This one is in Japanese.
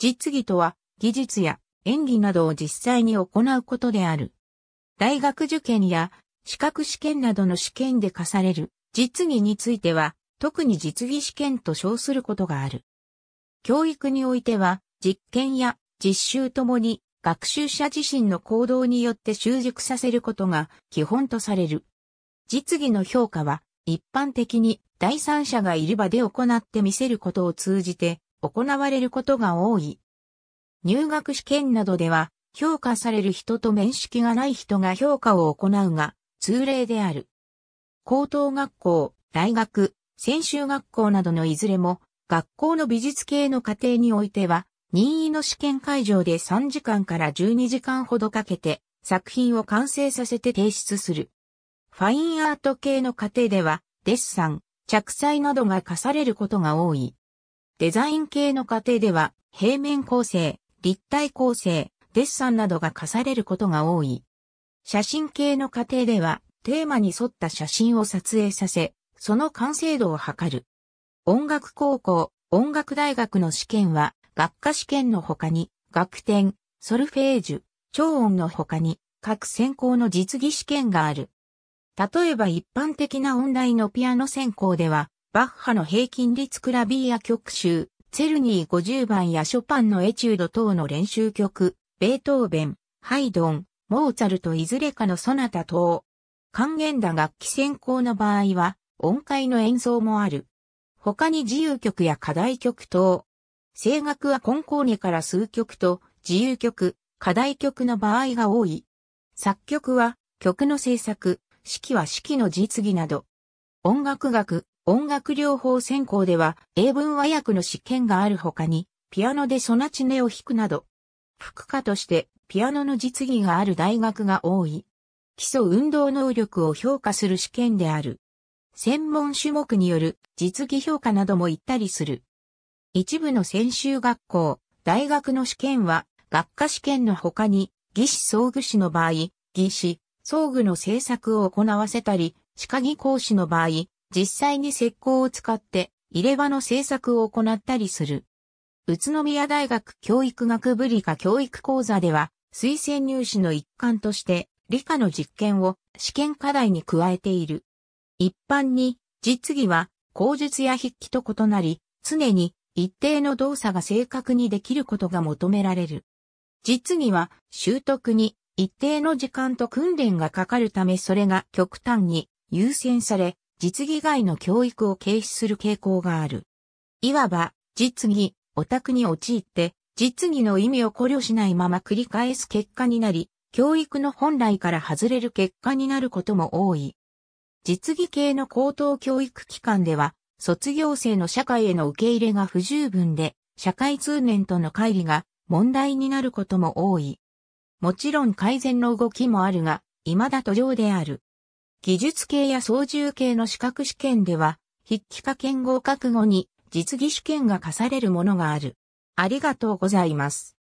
実技とは、技術や演技などを実際に行うことである。大学受験や資格試験などの試験で課される実技については、特に実技試験と称することがある。教育においては、実験や実習ともに学習者自身の行動によって習熟させることが基本とされる。実技の評価は、一般的に第三者がいる場で行って見せることを通じて行われることが多い。入学試験などでは、評価される人と面識がない人が評価を行うが、通例である。高等学校、大学、専修学校などのいずれも、学校の美術系の課程においては、任意の試験会場で3時間から12時間ほどかけて、作品を完成させて提出する。ファインアート系の過程では、デッサン、着彩などが課されることが多い。デザイン系の過程では、平面構成、立体構成、デッサンなどが課されることが多い。写真系の過程では、テーマに沿った写真を撮影させ、その完成度を測る。音楽高校、音楽大学の試験は、学科試験の他に、楽天、ソルフェージュ、超音の他に、各専攻の実技試験がある。例えば一般的な音大のピアノ専攻では、バッハの平均律クラビーア曲集、ツェルニー50番やショパンのエチュード等の練習曲、ベートーベン、ハイドン、モーツァルトいずれかのソナタ等。還元だ楽器専攻の場合は、音階の演奏もある。他に自由曲や課題曲等。声楽はコンコーネから数曲と、自由曲、課題曲の場合が多い。作曲は、曲の制作、指揮は指揮の実技など。音楽学、音楽療法専攻では英文和訳の試験がある他に、ピアノでソナチネを弾くなど、副科としてピアノの実技がある大学が多い。基礎運動能力を評価する試験である。専門種目による実技評価なども行ったりする。一部の専修学校、大学の試験は学科試験の他に、技師装具士の場合、技師、装具の制作を行わせたり、歯科技講師の場合、実際に石膏を使って入れ歯の製作を行ったりする。宇都宮大学教育学部理科教育講座では、推薦入試の一環として理科の実験を試験課題に加えている。一般に実技は口述や筆記と異なり、常に一定の動作が正確にできることが求められる。実技は習得に一定の時間と訓練がかかるためそれが極端に優先され、実技外の教育を軽視する傾向がある。いわば、実技、オタクに陥って、実技の意味を考慮しないまま繰り返す結果になり、教育の本来から外れる結果になることも多い。実技系の高等教育機関では、卒業生の社会への受け入れが不十分で、社会通念との乖離が問題になることも多い。もちろん改善の動きもあるが、未だ途上である。技術系や操縦系の資格試験では、筆記科研合格後に実技試験が課されるものがある。ありがとうございます。